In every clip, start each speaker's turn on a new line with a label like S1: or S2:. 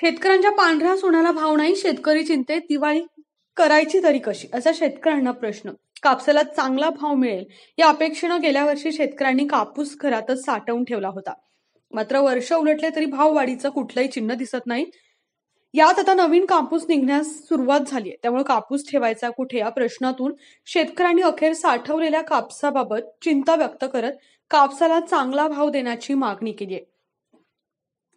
S1: शेतकऱ्यांच्या पांढऱ्या सोन्याला भाव नाही शेतकरी चिंतेत दिवाळी करायची तरी कशी असा शेतकऱ्यांना प्रश्न कापसाला चांगला भाव मिळेल या अपेक्षेनं गेल्या वर्षी शेतकऱ्यांनी कापूस घरातच साठवून ठेवला होता मात्र वर्ष उलटले तरी भाववाढीचं कुठलंही चिन्ह दिसत नाही यात आता नवीन कापूस निघण्यास सुरुवात झाली आहे त्यामुळे कापूस ठेवायचा कुठे या प्रश्नातून शेतकऱ्यांनी अखेर साठवलेल्या कापसाबाबत चिंता व्यक्त करत कापसाला चांगला भाव देण्याची मागणी केली आहे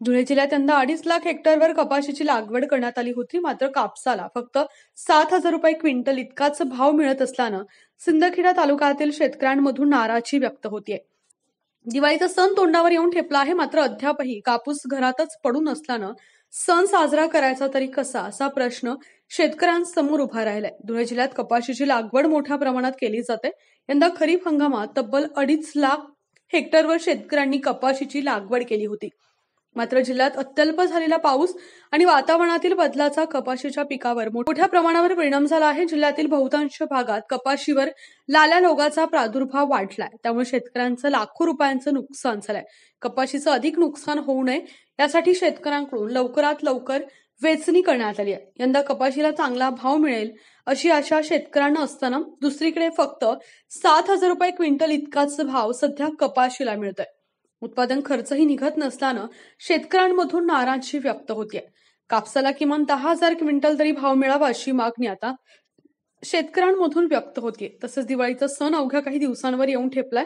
S1: धुळे जिल्ह्यात यंदा अडीच लाख हेक्टरवर कपाशीची लागवड करण्यात आली होती मात्र कापसाला फक्त सात हजार रुपये क्विंटल इतकाच भाव मिळत असल्यानं सिंदखेडा तालुक्यातील शेतकऱ्यांमधून नाराजी व्यक्त होतीये दिवाळीचा सण तोंडावर येऊन ठेपला आहे मात्र अद्यापही कापूस घरातच पडून असल्यानं सण साजरा करायचा तरी कसा असा प्रश्न शेतकऱ्यांसमोर उभा राहिलाय धुळे जिल्ह्यात कपाशीची लागवड मोठ्या प्रमाणात केली जाते यंदा खरीप हंगामात तब्बल अडीच लाख हेक्टरवर शेतकऱ्यांनी कपाशीची लागवड केली होती मात्र जिल्ह्यात अत्यल्प झालेला पाऊस आणि वातावरणातील बदलाचा कपाशीच्या पिकावर मोठ्या प्रमाणावर परिणाम झाला आहे जिल्ह्यातील बहुतांश भागात कपाशीवर लाल्या रोगाचा प्रादुर्भाव वाढलाय त्यामुळे शेतकऱ्यांचं लाखो रुपयांचं नुकसान झालंय कपाशीचं अधिक नुकसान होऊ नये यासाठी शेतकऱ्यांकडून लवकरात लवकर वेचणी करण्यात आली आहे यंदा कपाशीला चांगला भाव मिळेल अशी आशा शेतकऱ्यांना असताना दुसरीकडे फक्त सात हजार रुपये क्विंटल इतकाच भाव सध्या कपाशीला मिळतोय उत्पादन खर्चही निघत नसल्यानं शेतकऱ्यांमधून नाराजी व्यक्त होतीये कापसाला किमान दहा हजार क्विंटल तरी भाव मिळावा अशी मागणी आता शेतकऱ्यांमधून व्यक्त होतीये तसंच दिवाळीचा सण अवघ्या काही दिवसांवर येऊन ठेपलाय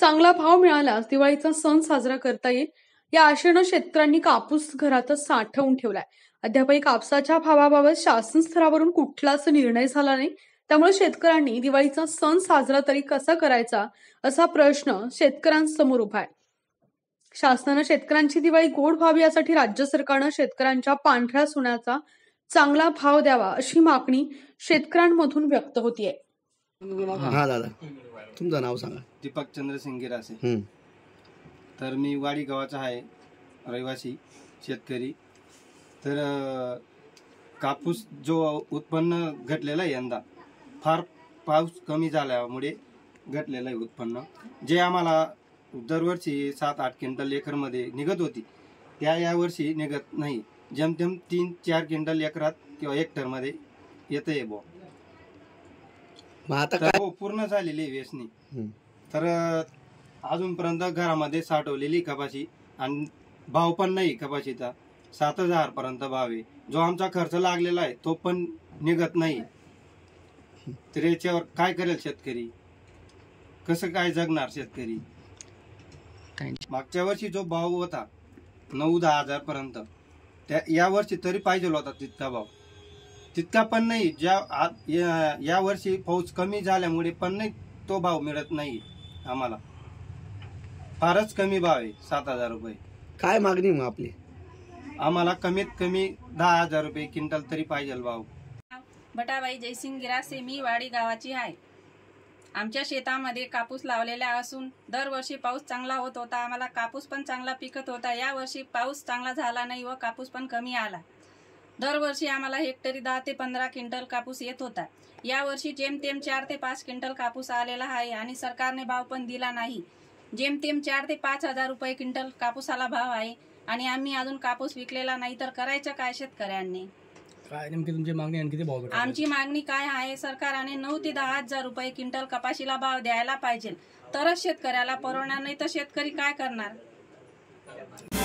S1: चांगला भाव मिळाल्यास दिवाळीचा सण साजरा करता येईल या आशेनं शेतकऱ्यांनी कापूस घरातच साठवून ठेवलाय अद्यापही कापसाच्या भावाबाबत शासन स्तरावरून कुठलाच निर्णय झाला नाही त्यामुळे शेतकऱ्यांनी दिवाळीचा सण साजरा तरी कसा करायचा असा प्रश्न शेतकऱ्यांसमोर उभा आहे शासनानं शेतकऱ्यांची दिवाळी गोड व्हावी यासाठी राज्य सरकारनं शेतकऱ्यांच्या पांढऱ्या सुण्याचा चांगला भाव द्यावा अशी मागणी शेतकऱ्यांमधून व्यक्त होतीये दादा
S2: तुमचं नाव सांगा दीपक चंद्रसिंग गिरासे तर मी वाडी गावाचा आहे रहिवासी शेतकरी तर कापूस जो उत्पन्न घटलेला आहे यंदा फार पाऊस कमी झाल्यामुळे घटलेलं आहे उत्पन्न जे आम्हाला दरवर्षी सात आठ क्विंटल एकरमध्ये निघत होती त्या या वर्षी निघत नाही जमतेम तीन चार क्विंटल एकरात किंवा मध्ये येत आहे बो हो पूर्ण झालेली वेसनी तर अजूनपर्यंत घरामध्ये साठवलेली कपाशी आणि भाव पण नाही कपाशीचा सात हजार पर्यंत भाव आहे जो आमचा खर्च लागलेला आहे तो पण निघत नाही तर याच्यावर काय करेल शेतकरी कसं काय जगणार शेतकरी मागच्या वर्षी जो भाव होता नऊ दहा हजार पर्यंत त्या या वर्षी तरी पाहिजे होता तितका भाव तितका पण नाही ज्या या वर्षी पाऊस कमी झाल्यामुळे पण नाही तो भाव मिळत नाही आम्हाला फारच कमी भाव आहे सात हजार रुपये काय मागणी मग आपली आम्हाला कमीत कमी दहा हजार रुपये क्विंटल तरी पाहिजे भाऊ
S3: बटाबाई जयसिंग गिरासे मी वाडी गावाची आहे आमच्या शेतामध्ये कापूस लावलेला असून दरवर्षी पाऊस चांगला होत होता आम्हाला कापूस पण चांगला पिकत होता यावर्षी पाऊस चांगला झाला नाही व कापूस पण कमी आला दरवर्षी आम्हाला हेक्टरी दहा ते पंधरा क्विंटल कापूस येत होता यावर्षी जेमतेम चार ते पाच क्विंटल कापूस आलेला आहे आणि सरकारने भाव पण दिला नाही जेमतेम चार ते पाच हजार रुपये क्विंटल कापूसाला भाव आहे आणि आम्ही अजून कापूस विकलेला नाही तर करायचं काय शेतकऱ्यांनी
S1: काय नेमकी तुमची मागणी भाव आमची
S3: मागणी काय आहे सरकारने नऊ ते दहा हजार रुपये क्विंटल कपाशीला भाव द्यायला पाहिजे तरच शेतकऱ्याला परवडणार नाही तर शेतकरी काय करणार